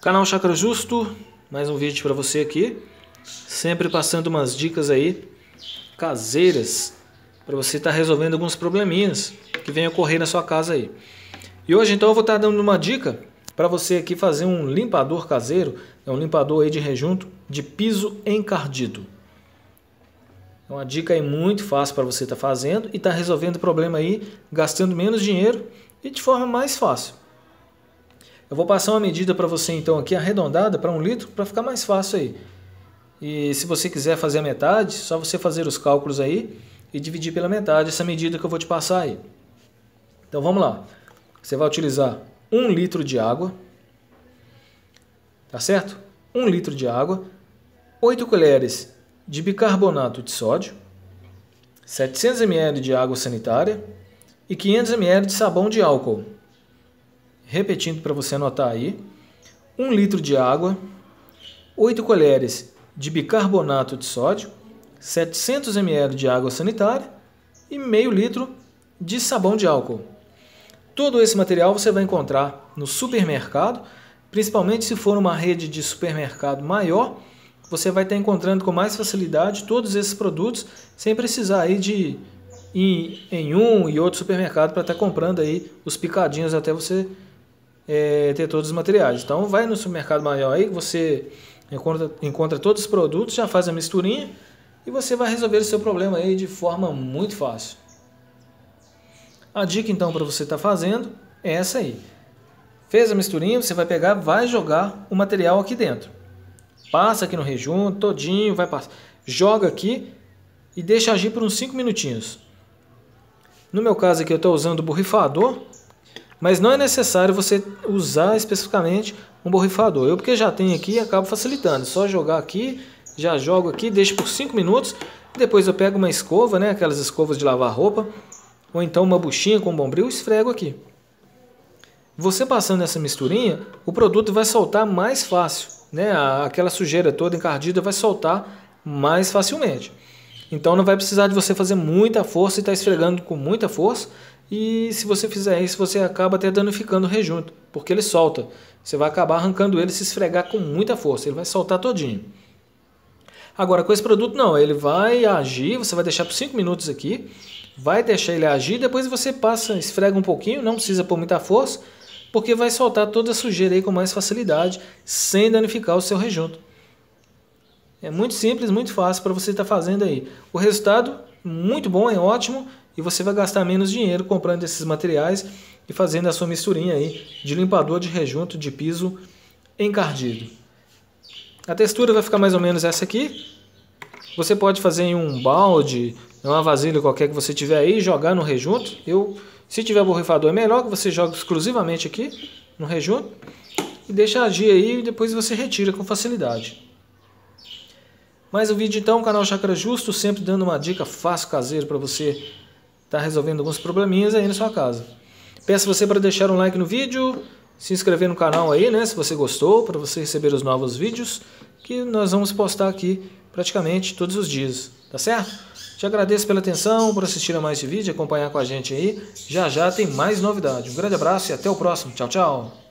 Canal Chakra Justo, mais um vídeo para você aqui. Sempre passando umas dicas aí caseiras para você estar tá resolvendo alguns probleminhas que venham ocorrer na sua casa aí. E hoje então eu vou estar tá dando uma dica para você aqui fazer um limpador caseiro, é um limpador aí de rejunto de piso encardido. É uma dica aí muito fácil para você estar tá fazendo e estar tá resolvendo o problema aí, gastando menos dinheiro e de forma mais fácil. Eu vou passar uma medida para você então aqui arredondada para um litro para ficar mais fácil aí. E se você quiser fazer a metade, só você fazer os cálculos aí e dividir pela metade essa medida que eu vou te passar aí. Então vamos lá. Você vai utilizar um litro de água, tá certo? Um litro de água, oito colheres de bicarbonato de sódio, 700 ml de água sanitária e 500 ml de sabão de álcool repetindo para você anotar aí, 1 um litro de água, 8 colheres de bicarbonato de sódio, 700 ml de água sanitária e meio litro de sabão de álcool. Todo esse material você vai encontrar no supermercado, principalmente se for uma rede de supermercado maior, você vai estar encontrando com mais facilidade todos esses produtos sem precisar aí de ir em um e outro supermercado para estar comprando aí os picadinhos até você é, ter todos os materiais. Então vai no supermercado maior aí, você encontra, encontra todos os produtos, já faz a misturinha e você vai resolver o seu problema aí de forma muito fácil. A dica então para você estar tá fazendo é essa aí. Fez a misturinha, você vai pegar, vai jogar o material aqui dentro. Passa aqui no rejunto, todinho, vai passar. Joga aqui e deixa agir por uns 5 minutinhos. No meu caso aqui eu estou usando o borrifador, mas não é necessário você usar especificamente um borrifador. Eu porque já tenho aqui acabo facilitando. Só jogar aqui, já jogo aqui, deixo por 5 minutos. Depois eu pego uma escova, né, aquelas escovas de lavar roupa, ou então uma buchinha com bombril e esfrego aqui. Você passando essa misturinha, o produto vai soltar mais fácil, né? Aquela sujeira toda encardida vai soltar mais facilmente. Então não vai precisar de você fazer muita força e estar tá esfregando com muita força, e se você fizer isso, você acaba até danificando o rejunto, porque ele solta. Você vai acabar arrancando ele, se esfregar com muita força, ele vai soltar todinho. Agora, com esse produto não, ele vai agir, você vai deixar por 5 minutos aqui, vai deixar ele agir, depois você passa, esfrega um pouquinho, não precisa pôr muita força, porque vai soltar toda a sujeira aí com mais facilidade, sem danificar o seu rejunto. É muito simples, muito fácil para você estar tá fazendo aí. O resultado, muito bom, é ótimo, e você vai gastar menos dinheiro comprando esses materiais e fazendo a sua misturinha aí de limpador de rejunto de piso encardido. A textura vai ficar mais ou menos essa aqui. Você pode fazer em um balde, uma vasilha qualquer que você tiver aí, jogar no rejunto. Eu, se tiver borrifador, é melhor que você jogue exclusivamente aqui no rejunto e deixa agir aí e depois você retira com facilidade. Mais um vídeo então, canal Chakra Justo, sempre dando uma dica fácil caseiro para você está resolvendo alguns probleminhas aí na sua casa. Peço você para deixar um like no vídeo, se inscrever no canal aí, né? Se você gostou, para você receber os novos vídeos que nós vamos postar aqui praticamente todos os dias, tá certo? Te agradeço pela atenção, por assistir a mais esse vídeo, acompanhar com a gente aí. Já já tem mais novidade. Um grande abraço e até o próximo. Tchau, tchau.